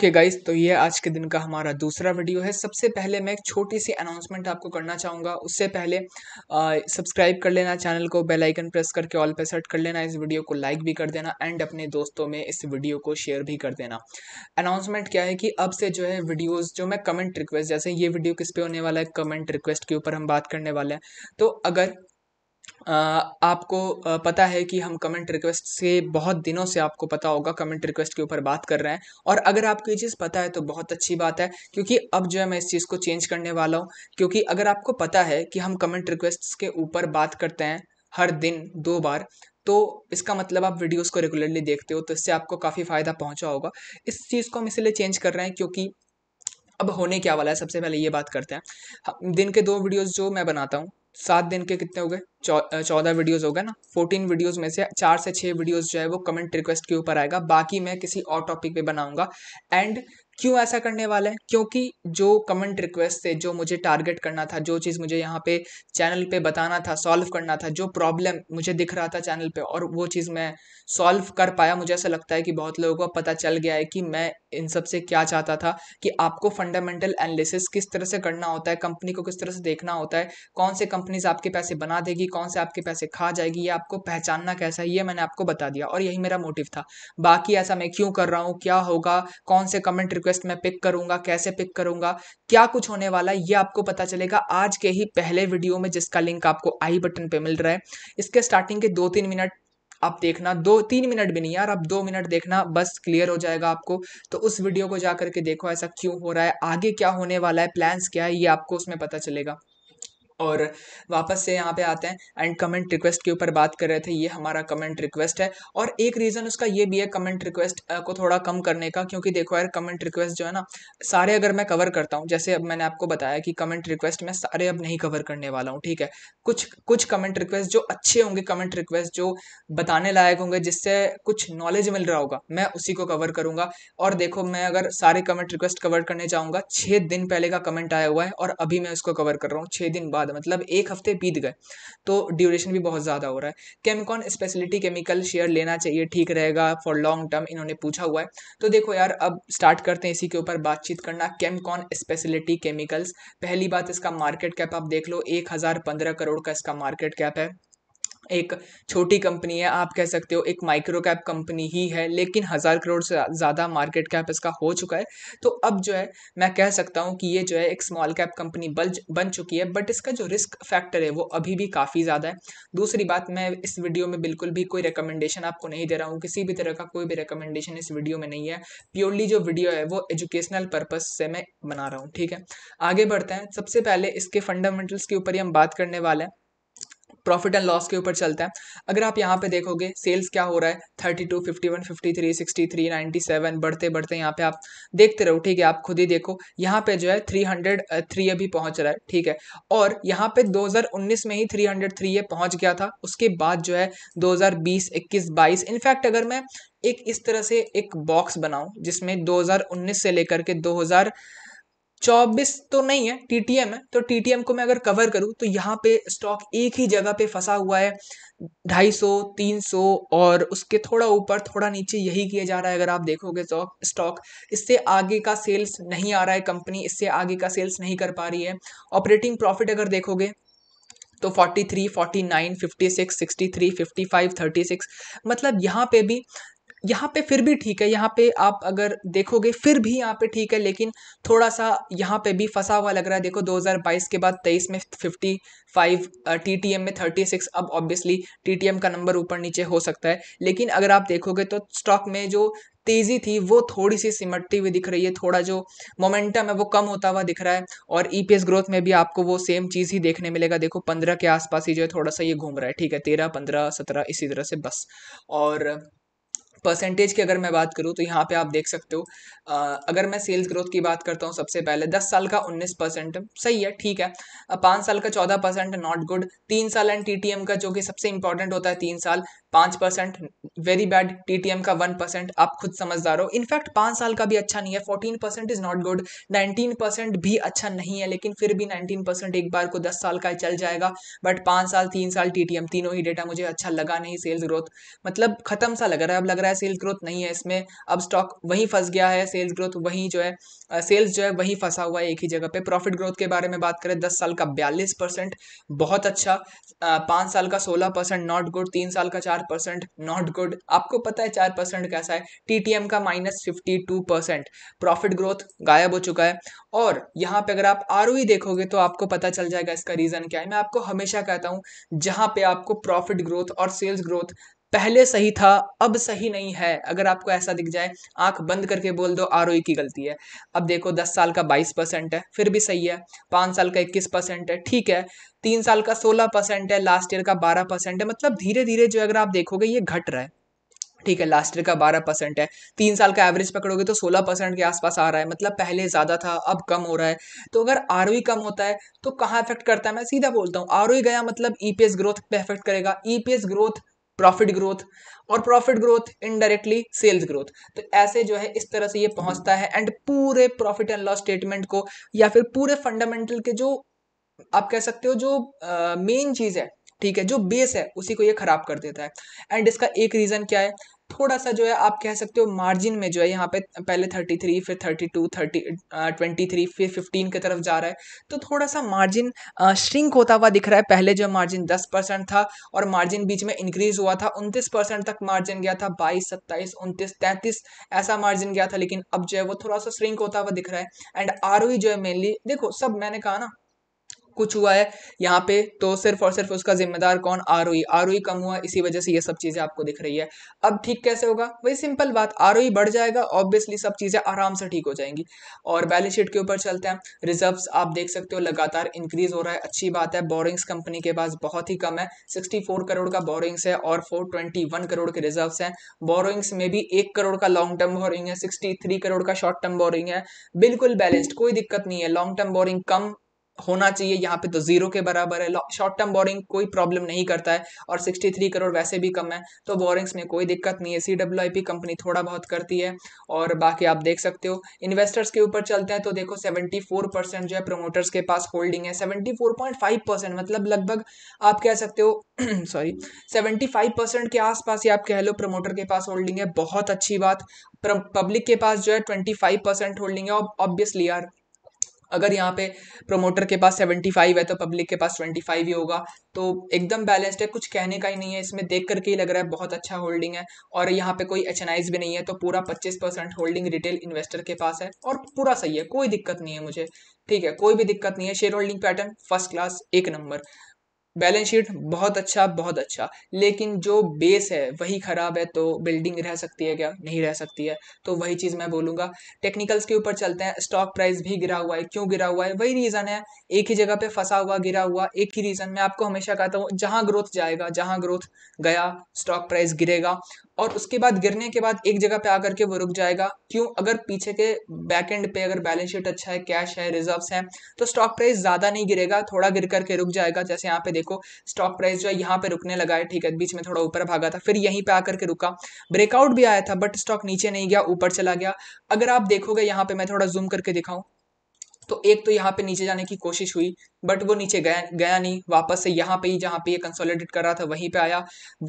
okay okay guys तो ये आज के दिन का हमारा दूसरा वीडियो है सबसे पहले मैं एक छोटी सी अनाउंसमेंट आपको करना चाहूँगा उससे पहले सब्सक्राइब कर लेना चैनल को बेल आइकन प्रेस करके ऑल पे सेट कर लेना इस वीडियो को लाइक भी कर देना एंड अपने दोस्तों में इस वीडियो को शेयर भी कर देना अनाउंसमेंट क्या है कि अब से जो है वीडियोज़ जो मैं कमेंट रिक्वेस्ट जैसे ये वीडियो किस पे होने वाला है कमेंट रिक्वेस्ट के ऊपर हम बात करने वाले हैं तो अगर आपको पता है कि हम कमेंट रिक्वेस्ट से बहुत दिनों से आपको पता होगा कमेंट रिक्वेस्ट के ऊपर बात कर रहे हैं और अगर आपको ये चीज़ पता है तो बहुत अच्छी बात है क्योंकि अब जो है मैं इस चीज़ को चेंज करने वाला हूँ क्योंकि अगर आपको पता है कि हम कमेंट रिक्वेस्ट के ऊपर बात करते हैं हर दिन दो बार तो इसका मतलब आप वीडियोज़ को रेगुलरली देखते हो तो इससे आपको काफ़ी फ़ायदा पहुँचा होगा इस चीज़ को हम इसलिए चेंज कर रहे हैं क्योंकि अब होने क्या वाला है सबसे पहले ये बात करते हैं दिन के दो वीडियोस जो मैं बनाता हूँ सात दिन के कितने हो गए चौदह वीडियोज़ हो गए ना फोर्टीन वीडियोज़ में से चार से छः वीडियोज़ जो है वो कमेंट रिक्वेस्ट के ऊपर आएगा बाकी मैं किसी और टॉपिक पे बनाऊंगा एंड क्यों ऐसा करने वाला है क्योंकि जो कमेंट रिक्वेस्ट थे जो मुझे टारगेट करना था जो चीज़ मुझे यहाँ पे चैनल पे बताना था सॉल्व करना था जो प्रॉब्लम मुझे दिख रहा था चैनल पे और वो चीज़ मैं सॉल्व कर पाया मुझे ऐसा लगता है कि बहुत लोगों को पता चल गया है कि मैं इन सब से क्या चाहता था कि आपको फंडामेंटल एनालिसिस किस तरह से करना होता है कंपनी को किस तरह से देखना होता है कौन से कंपनीज आपके पैसे बना देगी कौन से आपके पैसे खा जाएगी ये आपको पहचानना कैसा है ये मैंने आपको बता दिया और यही मेरा मोटिव था बाकी ऐसा मैं क्यों कर रहा हूँ क्या होगा कौन से कमेंट रिक्वेस्ट रिक्वेस्ट मैं पिक करूंगा कैसे पिक करूंगा क्या कुछ होने वाला है ये आपको पता चलेगा आज के ही पहले वीडियो में जिसका लिंक आपको आई बटन पे मिल रहा है इसके स्टार्टिंग के दो तीन मिनट आप देखना दो तीन मिनट भी नहीं यार आप दो मिनट देखना बस क्लियर हो जाएगा आपको तो उस वीडियो को जा करके देखो ऐसा क्यों हो रहा है आगे क्या होने वाला है प्लान्स क्या है ये आपको उसमें पता चलेगा और वापस से यहाँ पे आते हैं एंड कमेंट रिक्वेस्ट के ऊपर बात कर रहे थे ये हमारा कमेंट रिक्वेस्ट है और एक रीज़न उसका ये भी है कमेंट रिक्वेस्ट को थोड़ा कम करने का क्योंकि देखो यार कमेंट रिक्वेस्ट जो है ना सारे अगर मैं कवर करता हूँ जैसे अब मैंने आपको बताया कि कमेंट रिक्वेस्ट मैं सारे अब नहीं कवर करने वाला हूँ ठीक है कुछ कुछ कमेंट रिक्वेस्ट जो अच्छे होंगे कमेंट रिक्वेस्ट जो बताने लायक होंगे जिससे कुछ नॉलेज मिल रहा होगा मैं उसी को कवर करूँगा और देखो मैं अगर सारे कमेंट रिक्वेस्ट कवर करने जाऊँगा छः दिन पहले का कमेंट आया हुआ है और अभी मैं उसको कवर कर रहा हूँ छः दिन बाद ज़्यादा मतलब एक हफ्ते बीत गए तो ड्यूरेशन भी बहुत ज़्यादा हो रहा है केमिकॉन स्पेशलिटी केमिकल शेयर लेना चाहिए ठीक रहेगा फॉर लॉन्ग टर्म इन्होंने पूछा हुआ है तो देखो यार अब स्टार्ट करते हैं इसी के ऊपर बातचीत करना केमकॉन स्पेशलिटी केमिकल्स पहली बात इसका मार्केट कैप आप देख लो एक हज़ार पंद्रह करोड़ का इसका मार्केट कैप है एक छोटी कंपनी है आप कह सकते हो एक माइक्रो कैप कंपनी ही है लेकिन हज़ार करोड़ से ज़्यादा मार्केट कैप इसका हो चुका है तो अब जो है मैं कह सकता हूँ कि ये जो है एक स्मॉल कैप कंपनी बल बन चुकी है बट इसका जो रिस्क फैक्टर है वो अभी भी काफ़ी ज़्यादा है दूसरी बात मैं इस वीडियो में बिल्कुल भी कोई रिकमेंडेशन आपको नहीं दे रहा हूँ किसी भी तरह का कोई भी रिकमेंडेशन इस वीडियो में नहीं है प्योरली जो वीडियो है वो एजुकेशनल पर्पज़ से मैं बना रहा हूँ ठीक है आगे बढ़ते हैं सबसे पहले इसके फंडामेंटल्स के ऊपर ही हम बात करने वाले हैं प्रॉफिट एंड लॉस के ऊपर चलता है अगर आप यहाँ पे देखोगे सेल्स क्या हो रहा है thirty two fifty one fifty three sixty three ninety seven बढ़ते बढ़ते यहाँ पे आप देखते रहो ठीक है आप खुद ही देखो यहाँ पे जो है थ्री हंड्रेड थ्री अभी पहुँच रहा है ठीक है और यहाँ पे दो हज़ार उन्नीस में ही थ्री हंड्रेड थ्री ये पहुँच गया था उसके बाद जो है दो हज़ार बीस इक्कीस बाईस इनफैक्ट अगर मैं एक इस तरह से एक बॉक्स बनाऊँ जिसमें दो हज़ार उन्नीस से लेकर के दो हज़ार चौबीस तो नहीं है टीटीएम है तो टीटीएम को मैं अगर कवर करूँ तो यहाँ पे स्टॉक एक ही जगह पे फंसा हुआ है ढाई सौ तीन सौ और उसके थोड़ा ऊपर थोड़ा नीचे यही किया जा रहा है अगर आप देखोगे स्टॉक तो इससे आगे का सेल्स नहीं आ रहा है कंपनी इससे आगे का सेल्स नहीं कर पा रही है ऑपरेटिंग प्रॉफिट अगर देखोगे तो 43, 49, 56, 63, 55, 36 मतलब यहाँ पे भी यहाँ पे फिर भी ठीक है यहाँ पे आप अगर देखोगे फिर भी यहाँ पे ठीक है लेकिन थोड़ा सा यहाँ पे भी फंसा हुआ लग रहा है देखो 2022 के बाद 23 में 55 टीटीएम में 36 अब ऑब्वियसली टीटीएम का नंबर ऊपर नीचे हो सकता है लेकिन अगर आप देखोगे तो स्टॉक में जो तेज़ी थी वो थोड़ी सी सिमटती हुई दिख रही है थोड़ा जो मोमेंटम है वो कम होता हुआ दिख रहा है और ईपीएस e ग्रोथ में भी आपको वो सेम चीज़ ही देखने मिलेगा देखो पंद्रह के आसपास ही जो है थोड़ा सा ये घूम रहा है ठीक है तेरह पंद्रह सत्रह इसी तरह से बस और परसेंटेज की अगर मैं बात करूँ तो यहाँ पे आप देख सकते हो अगर मैं सेल्स ग्रोथ की बात करता हूँ सबसे पहले दस साल का उन्नीस परसेंट सही है ठीक है पाँच साल का चौदह परसेंट नॉट गुड तीन साल एंड टी का जो कि सबसे इंपॉर्टेंट होता है तीन साल पांच percent very bad T T M का वन परसेंट आप खुद समझदार हो इनफैक्ट पांच साल का भी अच्छा नहीं है fourteen percent is not good nineteen percent भी अच्छा नहीं है लेकिन फिर भी नाइनटीन परसेंट एक बार को दस साल का चल जाएगा बट पांच साल तीन साल टी तीनों ही डेटा मुझे अच्छा लगा नहीं सेल्स ग्रोथ मतलब ख़त्म सा लग रहा है अब लग रहा है सेल्स ग्रोथ नहीं है इसमें अब स्टॉक वहीं फंस गया है सेल्स ग्रोथ वहीं जो है सेल्स जो है वहीं फंसा हुआ है एक ही जगह पर प्रॉफिट ग्रोथ के बारे में बात करें दस साल का बयालीस परसेंट बहुत अच्छा पाँच साल का सोलह परसेंट नॉट गुड तीन साल का चार चार परसेंट नॉट गुड आपको पता है चार परसेंट कैसा है टीटीएम का minus fifty two percent profit growth गायब हो चुका है और यहाँ पे अगर आप आर e देखोगे तो आपको पता चल जाएगा इसका रीज़न क्या है मैं आपको हमेशा कहता हूँ जहाँ पे आपको प्रॉफिट ग्रोथ और सेल्स ग्रोथ पहले सही था अब सही नहीं है अगर आपको ऐसा दिख जाए आंख बंद करके बोल दो आर की गलती है अब देखो दस साल का बाईस परसेंट है फिर भी सही है पाँच साल का इक्कीस परसेंट है ठीक है तीन साल का सोलह परसेंट है लास्ट ईयर का बारह परसेंट है मतलब धीरे धीरे जो अगर आप देखोगे ये घट रहा है ठीक है लास्ट ईयर का बारह परसेंट है तीन साल का एवरेज पकड़ोगे तो सोलह परसेंट के आसपास आ रहा है मतलब पहले ज़्यादा था अब कम हो रहा है तो अगर आर कम होता है तो कहाँ इफेक्ट करता है मैं सीधा बोलता हूँ आर गया मतलब ई ग्रोथ पे इफेक्ट करेगा ई ग्रोथ प्रॉफिट ग्रोथ और profit growth indirectly sales growth तो ऐसे जो है इस तरह से ये पहुंचता है एंड पूरे प्रॉफिट एंड लॉस स्टेटमेंट को या फिर पूरे फंडामेंटल के जो आप कह सकते हो जो मेन uh, चीज़ है ठीक है जो बेस है उसी को ये ख़राब कर देता है एंड इसका एक रीज़न क्या है थोड़ा सा जो है आप कह सकते हो मार्जिन में जो है यहाँ पे पहले थर्टी थ्री फिर thirty two thirty twenty three फिर फिफ्टीन की तरफ जा रहा है तो थोड़ा सा मार्जिन श्रिंक होता हुआ दिख रहा है पहले जो मार्जिन दस परसेंट था और मार्जिन बीच में इंक्रीज हुआ था उनतीस परसेंट तक मार्जिन गया था बाईस सत्ताईस उनतीस तैंतीस ऐसा मार्जिन गया था लेकिन अब जो है वो थोड़ा सा श्रिंक होता हुआ दिख रहा है एंड आर e जो है मेनली देखो सब मैंने कहा ना कुछ हुआ है यहाँ पे तो सिर्फ और सिर्फ उसका जिम्मेदार कौन आर ओ आर कम हुआ इसी वजह से ये सब चीज़ें आपको दिख रही है अब ठीक कैसे होगा वही सिंपल बात आर बढ़ जाएगा ऑब्वियसली सब चीज़ें आराम से ठीक हो जाएंगी और बैलेंस शीट के ऊपर चलते हैं रिजर्व्स आप देख सकते हो लगातार इंक्रीज हो रहा है अच्छी बात है बोरिंग्स कंपनी के पास बहुत ही कम है सिक्सटी करोड़ का बोरिंग्स है और फोर करोड़ के रिजर्व्स हैं बोरिंग्स में भी एक करोड़ का लॉन्ग टर्म बोरिंग है सिक्सटी करोड़ का शॉर्ट टर्म बोरिंग है बिल्कुल बैलेंस्ड कोई दिक्कत नहीं है लॉन्ग टर्म बोरिंग कम होना चाहिए यहाँ पे तो जीरो के बराबर है शॉर्ट टर्म बोरिंग कोई प्रॉब्लम नहीं करता है और 63 करोड़ वैसे भी कम है तो बोरिंग्स में कोई दिक्कत नहीं है C W I P company थोड़ा बहुत करती है और बाकी आप देख सकते हो इन्वेस्टर्स के ऊपर चलते हैं तो देखो 74 परसेंट जो है प्रोमोटर्स के पास होल्डिंग है 74.5 परसेंट मतलब लगभग आप कह सकते हो सॉरी 75 परसेंट के आसपास ही आप कह लो प्रोमोटर के पास होल्डिंग है बहुत अच्छी बात पब्लिक के पास जो है 25 परसेंट होल्डिंग है और ऑब्वियसली यार अगर यहाँ पे प्रमोटर के पास सेवेंटी फाइव है तो पब्लिक के पास ट्वेंटी फाइव ही होगा तो एकदम बैलेंस्ड है कुछ कहने का ही नहीं है इसमें देख करके ही लग रहा है बहुत अच्छा होल्डिंग है और यहाँ पे कोई एच भी नहीं है तो पूरा पच्चीस परसेंट होल्डिंग रिटेल इन्वेस्टर के पास है और पूरा सही है कोई दिक्कत नहीं है मुझे ठीक है कोई भी दिक्कत नहीं है share holding pattern first class एक नंबर बैलेंस शीट बहुत अच्छा बहुत अच्छा लेकिन जो बेस है वही ख़राब है तो बिल्डिंग रह सकती है क्या नहीं रह सकती है तो वही चीज़ मैं बोलूँगा टेक्निकल्स के ऊपर चलते हैं स्टॉक प्राइस भी गिरा हुआ है क्यों गिरा हुआ है वही रीज़न है एक ही जगह पे फंसा हुआ गिरा हुआ एक ही रीज़न मैं आपको हमेशा कहता हूँ जहाँ ग्रोथ जाएगा जहाँ ग्रोथ गया स्टॉक प्राइस गिरेगा और उसके बाद गिरने के बाद एक जगह पे आकर के वो रुक जाएगा क्यों अगर पीछे के बैक एंड पे अगर बैलेंस शीट अच्छा है कैश है रिजर्व्स हैं तो स्टॉक प्राइस ज़्यादा नहीं गिरेगा थोड़ा गिर करके रुक जाएगा जैसे यहाँ पे देखो स्टॉक प्राइस जो है यहाँ पे रुकने लगा है ठीक है बीच में थोड़ा ऊपर भागा था फिर यहीं पर आकर के रुका ब्रेकआउट भी आया था बट स्टॉक नीचे नहीं गया ऊपर चला गया अगर आप देखोगे यहाँ पर मैं थोड़ा जूम करके दिखाऊँ तो एक तो यहाँ पे नीचे जाने की कोशिश हुई बट वो नीचे गया गया नहीं वापस से यहाँ पे ही जहाँ पे ये कंसोलिडेट कर रहा था वहीं पे आया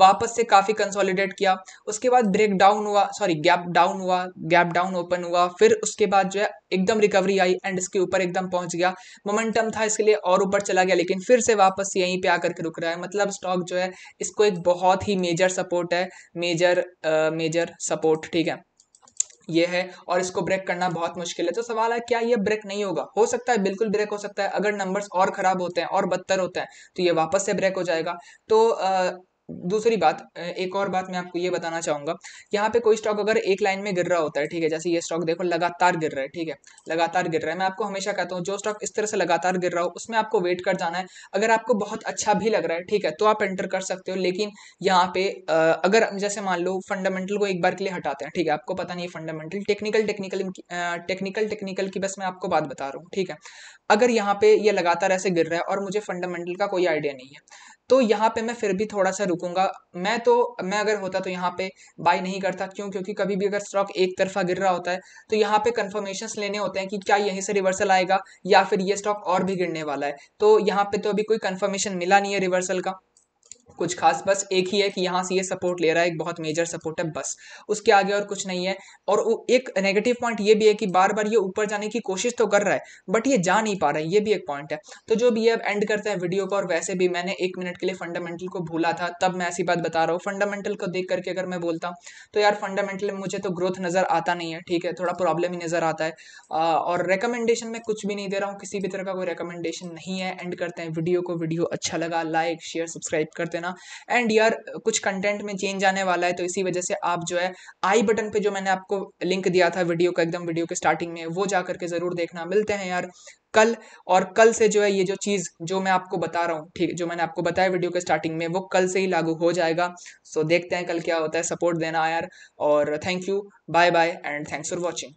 वापस से काफ़ी कंसोलिडेट किया उसके बाद ब्रेक डाउन हुआ सॉरी गैप डाउन हुआ गैप डाउन ओपन हुआ फिर उसके बाद जो है एकदम रिकवरी आई एंड इसके ऊपर एकदम पहुंच गया मोमेंटम था इसके लिए और ऊपर चला गया लेकिन फिर से वापस यहीं पर आकर के रुक रहा है मतलब स्टॉक जो है इसको एक बहुत ही मेजर सपोर्ट है मेजर मेजर सपोर्ट ठीक है ये है और इसको ब्रेक करना बहुत मुश्किल है तो सवाल है क्या ये ब्रेक नहीं होगा हो सकता है बिल्कुल ब्रेक हो सकता है अगर नंबर्स और ख़राब होते हैं और बदतर होते हैं तो ये वापस से ब्रेक हो जाएगा तो दूसरी बात एक और बात मैं आपको ये बताना चाहूँगा यहाँ पे कोई स्टॉक अगर एक लाइन में गिर रहा होता है ठीक है जैसे ये स्टॉक देखो लगातार गिर रहा है ठीक है लगातार गिर रहा है मैं आपको हमेशा कहता हूँ जो स्टॉक इस तरह से लगातार गिर रहा हो उसमें आपको वेट कर जाना है अगर आपको बहुत अच्छा भी लग रहा है ठीक है तो आप एंटर कर सकते हो लेकिन यहाँ पे अगर जैसे मान लो फंडामेंटल को एक बार के लिए हटाते हैं ठीक है आपको पता नहीं fundamental technical technical technical technical की बस मैं आपको बात बता रहा हूँ ठीक है अगर यहाँ पे ये लगातार ऐसे गिर रहा है और मुझे फंडामेंटल का कोई आइडिया नहीं है तो यहाँ पे मैं फिर भी थोड़ा सा रुकूंगा मैं तो मैं अगर होता तो यहाँ पे बाई नहीं करता क्यों क्योंकि कभी भी अगर स्टॉक एक तरफा गिर रहा होता है तो यहाँ पे कन्फर्मेशन लेने होते हैं कि क्या यहीं से रिवर्सल आएगा या फिर ये स्टॉक और भी गिरने वाला है तो यहाँ पे तो अभी कोई कन्फर्मेशन मिला नहीं है रिवर्सल का कुछ खास बस एक ही है कि यहाँ से ये सपोर्ट ले रहा है एक बहुत मेजर सपोर्ट है बस उसके आगे और कुछ नहीं है और एक नेगेटिव पॉइंट ये भी है कि बार बार ये ऊपर जाने की कोशिश तो कर रहा है बट ये जा नहीं पा रहा है ये भी एक पॉइंट है तो जो भी अब एंड करते हैं वीडियो को और वैसे भी मैंने एक मिनट के लिए फंडामेंटल को भूला था तब मैं ऐसी बात बता रहा हूँ फंडामेंटल को देख करके अगर मैं बोलता हूँ तो यार फंडामेंटल में मुझे तो ग्रोथ नज़र आता नहीं है ठीक है थोड़ा प्रॉब्लम ही नज़र आता है और रिकमेंडेशन में कुछ भी नहीं दे रहा हूँ किसी भी तरह का कोई रिकमेंडेशन नहीं है एंड करते हैं वीडियो को वीडियो अच्छा लगा लाइक शेयर सब्सक्राइब करते हैं देना एंड यार कुछ कंटेंट में चेंज आने वाला है तो इसी वजह से आप जो है आई बटन पे जो मैंने आपको लिंक दिया था वीडियो का एकदम वीडियो के स्टार्टिंग में वो जा करके ज़रूर देखना मिलते हैं यार कल और कल से जो है ये जो चीज़ जो मैं आपको बता रहा हूँ ठीक जो मैंने आपको बताया वीडियो के स्टार्टिंग में वो कल से ही लागू हो जाएगा सो देखते हैं कल क्या होता है सपोर्ट देना यार और thank you bye bye and thanks for watching